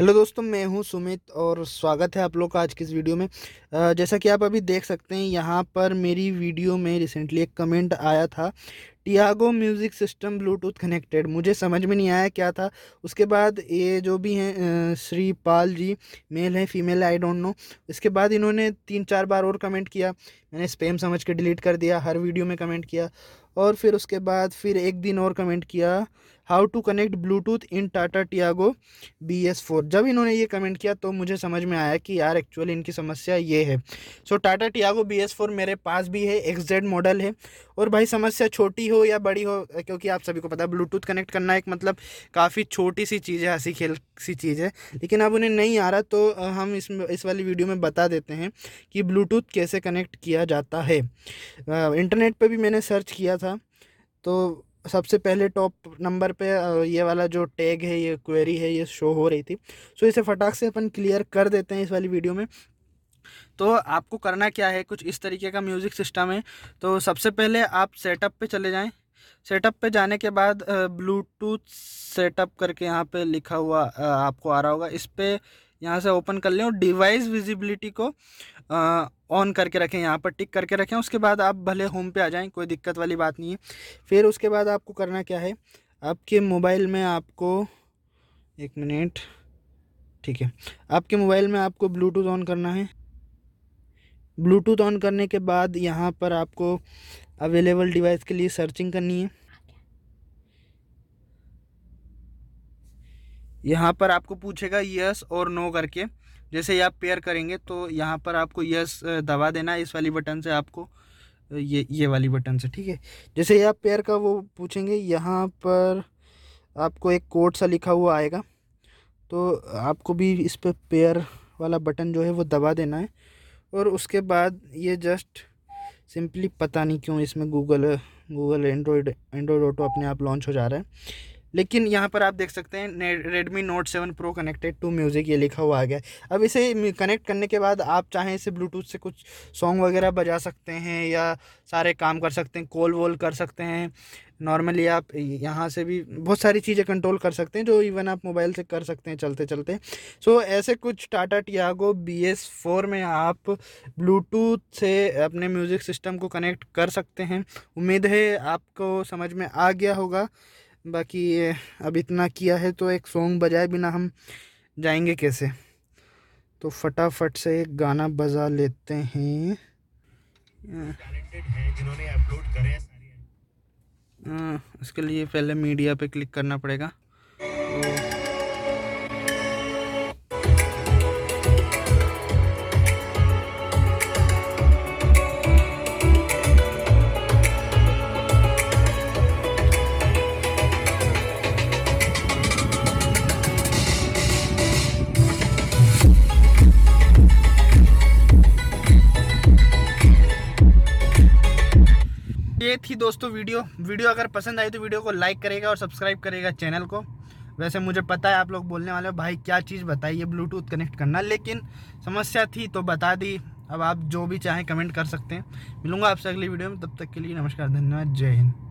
Hello दोस्तों मैं हूं सुमित और स्वागत है आप लोग का आज की इस वीडियो में जैसा कि आप अभी देख सकते हैं यहां पर मेरी वीडियो में रिसेंटली एक कमेंट आया था Tiago music system Bluetooth connected मुझे समझ में नहीं आया क्या था उसके बाद ये जो भी हैं श्री पाल जी मेल है फीमेल आई डोंट नो इसके बाद इन्होंने तीन चार बार और कमेंट किया मैंने स्पेम समझ के डिलीट कर दिया हर वीडियो में कमेंट किया और फिर उसके बाद फिर एक दिन और कमेंट किया how to connect Bluetooth in Tata Tiago B S four जब इन्होंने ये कमेंट किया तो मुझे समझ में आया कि यार एक्चुअली इनकी समस्या ये है so Tata Tiago B S four मेरे पास भी है एक्सजेड मॉडल है और भाई समस्या छोटी हो या बड़ी हो क्योंकि आप सभी को पता है ब्लूटूथ कनेक्ट करना एक मतलब काफ़ी छोटी सी चीज़ है हंसी खेल सी चीज़ है लेकिन अब उन्हें नहीं आ रहा तो हम इस इस वाली वीडियो में बता देते हैं कि ब्लूटूथ कैसे कनेक्ट किया जाता है इंटरनेट पर भी मैंने सर्च किया था तो सबसे पहले टॉप नंबर पे ये वाला जो टैग है ये क्वेरी है ये शो हो रही थी सो इसे फटाक से अपन क्लियर कर देते हैं इस वाली वीडियो में तो आपको करना क्या है कुछ इस तरीके का म्यूज़िक सिस्टम है तो सबसे पहले आप सेटअप पे चले जाएं सेटअप पे जाने के बाद ब्लूटूथ सेटअप करके यहाँ पे लिखा हुआ आपको आ रहा होगा इस पर यहाँ से ओपन कर लें और डिवाइस विजिबिलिटी को ऑन करके रखें यहाँ पर टिक करके रखें उसके बाद आप भले होम पे आ जाएं कोई दिक्कत वाली बात नहीं है फिर उसके बाद आपको करना क्या है आपके मोबाइल में आपको एक मिनट ठीक है आपके मोबाइल में आपको ब्लूटूथ ऑन करना है ब्लूटूथ ऑन करने के बाद यहाँ पर आपको अवेलेबल डिवाइस के लिए सर्चिंग करनी है यहाँ पर आपको पूछेगा यस और नो करके जैसे आप पेयर करेंगे तो यहाँ पर आपको यस दबा देना है इस वाली बटन से आपको ये ये वाली बटन से ठीक है जैसे ये आप पेयर का वो पूछेंगे यहाँ पर आपको एक कोड सा लिखा हुआ आएगा तो आपको भी इस पर पेयर वाला बटन जो है वो दबा देना है और उसके बाद ये जस्ट सिंपली पता नहीं क्यों इसमें Google Google Android Android Auto अपने आप लॉन्च हो जा रहा है लेकिन यहाँ पर आप देख सकते हैं Redmi Note seven Pro connected to music ये लिखा हुआ आ गया अब इसे कनेक्ट करने के बाद आप चाहें इसे ब्लूटूथ से कुछ सॉन्ग वगैरह बजा सकते हैं या सारे काम कर सकते हैं कॉल वॉल कर सकते हैं नॉर्मली आप यहाँ से भी बहुत सारी चीज़ें कंट्रोल कर सकते हैं जो इवन आप मोबाइल से कर सकते हैं चलते चलते सो so, ऐसे कुछ Tata Tiago B S four में आप ब्लूटूथ से अपने म्यूज़िक सिस्टम को कनेक्ट कर सकते हैं उम्मीद है आपको समझ में आ गया होगा बाकी ये अब इतना किया है तो एक सॉन्ग बजाए बिना हम जाएंगे कैसे तो फटाफट से एक गाना बजा लेते हैं है, हाँ। हाँ, उसके लिए पहले मीडिया पे क्लिक करना पड़ेगा दोस्तों वीडियो वीडियो अगर पसंद आई तो वीडियो को लाइक करेगा और सब्सक्राइब करेगा चैनल को वैसे मुझे पता है आप लोग बोलने वाले हो भाई क्या चीज़ बताइए ब्लूटूथ कनेक्ट करना लेकिन समस्या थी तो बता दी अब आप जो भी चाहें कमेंट कर सकते हैं मिलूंगा आपसे अगली वीडियो में तब तक के लिए नमस्कार धन्यवाद जय हिंद